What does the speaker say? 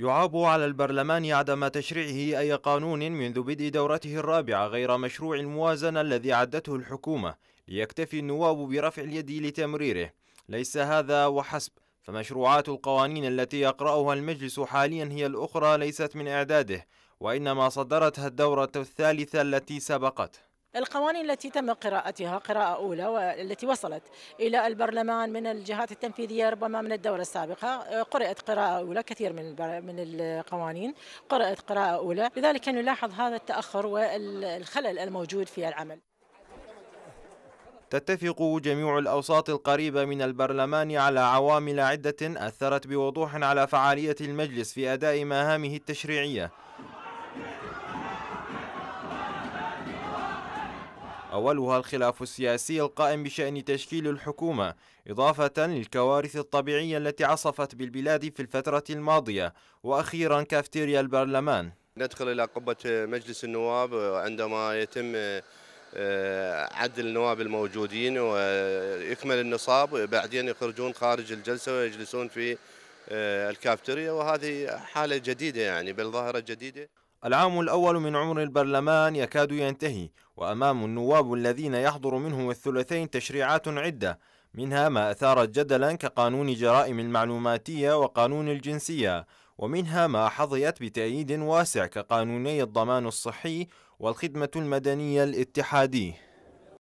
يعاب على البرلمان عدم تشريعه أي قانون منذ بدء دورته الرابعة غير مشروع الموازنة الذي عدته الحكومة ليكتفي النواب برفع اليد لتمريره ليس هذا وحسب فمشروعات القوانين التي يقرأها المجلس حاليا هي الأخرى ليست من إعداده وإنما صدرتها الدورة الثالثة التي سبقته القوانين التي تم قراءتها قراءة أولى والتي وصلت إلى البرلمان من الجهات التنفيذية ربما من الدورة السابقة آه، قرأت قراءة أولى كثير من من القوانين قرأت قراءة أولى لذلك نلاحظ هذا التأخر والخلل الموجود في العمل تتفق جميع الأوساط القريبة من البرلمان على عوامل عدة أثرت بوضوح على فعالية المجلس في أداء مهامه التشريعية أولها الخلاف السياسي القائم بشأن تشكيل الحكومة إضافة للكوارث الطبيعية التي عصفت بالبلاد في الفترة الماضية وأخيرا كافتيريا البرلمان ندخل إلى قبة مجلس النواب آه، عندما يتم آه، آه، عدل النواب الموجودين ويكمل النصاب بعدين يخرجون خارج الجلسة ويجلسون في الكافتيريا وهذه حالة جديدة يعني بالظاهرة جديدة العام الأول من عمر البرلمان يكاد ينتهي وأمام النواب الذين يحضر منهم الثلثين تشريعات عدة منها ما أثارت جدلا كقانون جرائم المعلوماتية وقانون الجنسية ومنها ما حظيت بتأييد واسع كقانوني الضمان الصحي والخدمة المدنية الاتحادي